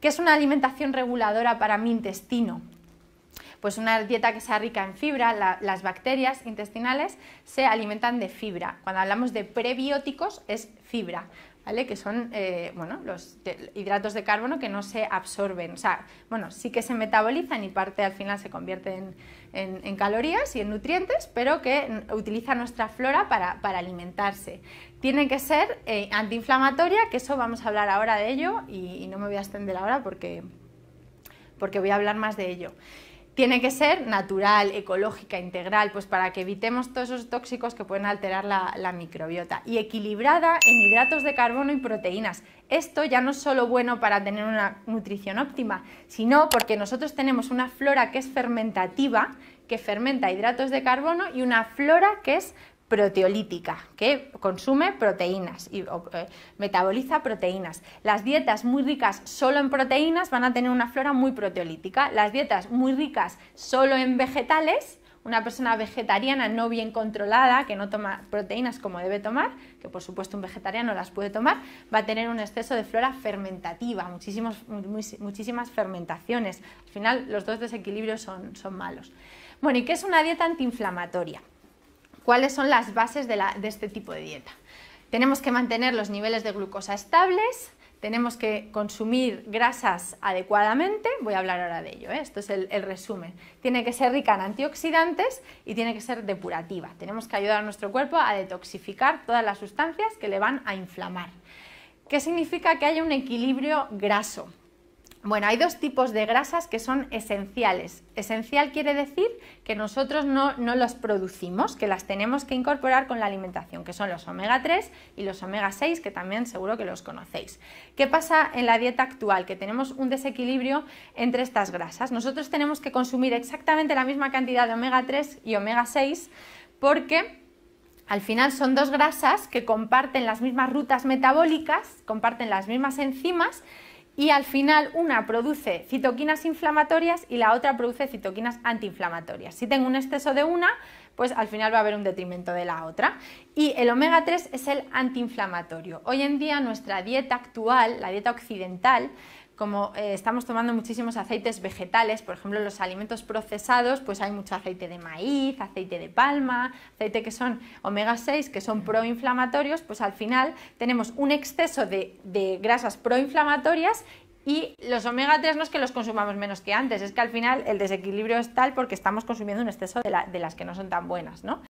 ¿Qué es una alimentación reguladora para mi intestino? Pues una dieta que sea rica en fibra, las bacterias intestinales se alimentan de fibra. Cuando hablamos de prebióticos es fibra que son eh, los hidratos de carbono que no se absorben. O sea, bueno, sí que se metabolizan y parte al final se convierte en, calorías y en nutrientes, pero que utiliza nuestra flora para, alimentarse. Tiene que ser eh, antiinflamatoria, que eso vamos a hablar ahora de ello y, no me voy a extender ahora porque, porque voy a hablar más de ello tiene que ser natural, ecológica, integral, pues para que evitemos todos esos tóxicos que pueden alterar la, microbiota. Y equilibrada en hidratos de carbono y proteínas. Esto ya no es solo bueno para tener una nutrición óptima, sino porque nosotros tenemos una flora que es fermentativa, que fermenta hidratos de carbono, y una flora que es proteolítica, que consume proteínas y eh, metaboliza proteínas. Las dietas muy ricas solo en proteínas van a tener una flora muy proteolítica. Las dietas muy ricas solo en vegetales, una persona vegetariana no bien controlada, que no toma proteínas como debe tomar, que por supuesto un vegetariano las puede tomar, va a tener un exceso de flora fermentativa, muchísimas fermentaciones. Al final los dos desequilibrios son, son malos. Bueno, ¿y qué es una dieta antiinflamatoria? cuáles son las bases de, este tipo de dieta. Tenemos que mantener los niveles de glucosa estables, tenemos que consumir grasas adecuadamente, voy a hablar ahora de ello, ¿eh? esto es el, resumen. Tiene que ser rica en antioxidantes y tiene que ser depurativa. Tenemos que ayudar a nuestro cuerpo a detoxificar todas las sustancias que le van a inflamar. ¿Qué significa que haya un equilibrio graso? Bueno, hay dos tipos de grasas que son esenciales. Esencial quiere decir que nosotros no, las producimos, que las tenemos que incorporar con la alimentación, que son los omega 3 y los omega 6, que también seguro que los conocéis. ¿Qué pasa en la dieta actual? Que tenemos un desequilibrio entre estas grasas. Nosotros tenemos que consumir exactamente la misma cantidad de omega 3 y omega 6 porque al final son dos grasas que comparten las mismas rutas metabólicas, comparten las mismas enzimas y al final una produce citoquinas inflamatorias y la otra produce citoquinas antiinflamatorias. Si tengo un exceso de una, pues al final va a haber un detrimento de la otra. Y el omega 3 es el antiinflamatorio. Hoy en día nuestra dieta actual, la dieta occidental, como eh, estamos tomando muchísimos aceites vegetales, por ejemplo, los alimentos procesados, pues hay mucho aceite de maíz, aceite de palma, aceite que son omega 6, que son proinflamatorios, pues al final tenemos un exceso de, grasas proinflamatorias y los omega 3 no es que los consumamos menos que antes, es que al final el desequilibrio es tal porque estamos consumiendo un exceso de, de las que no son tan buenas, ¿no?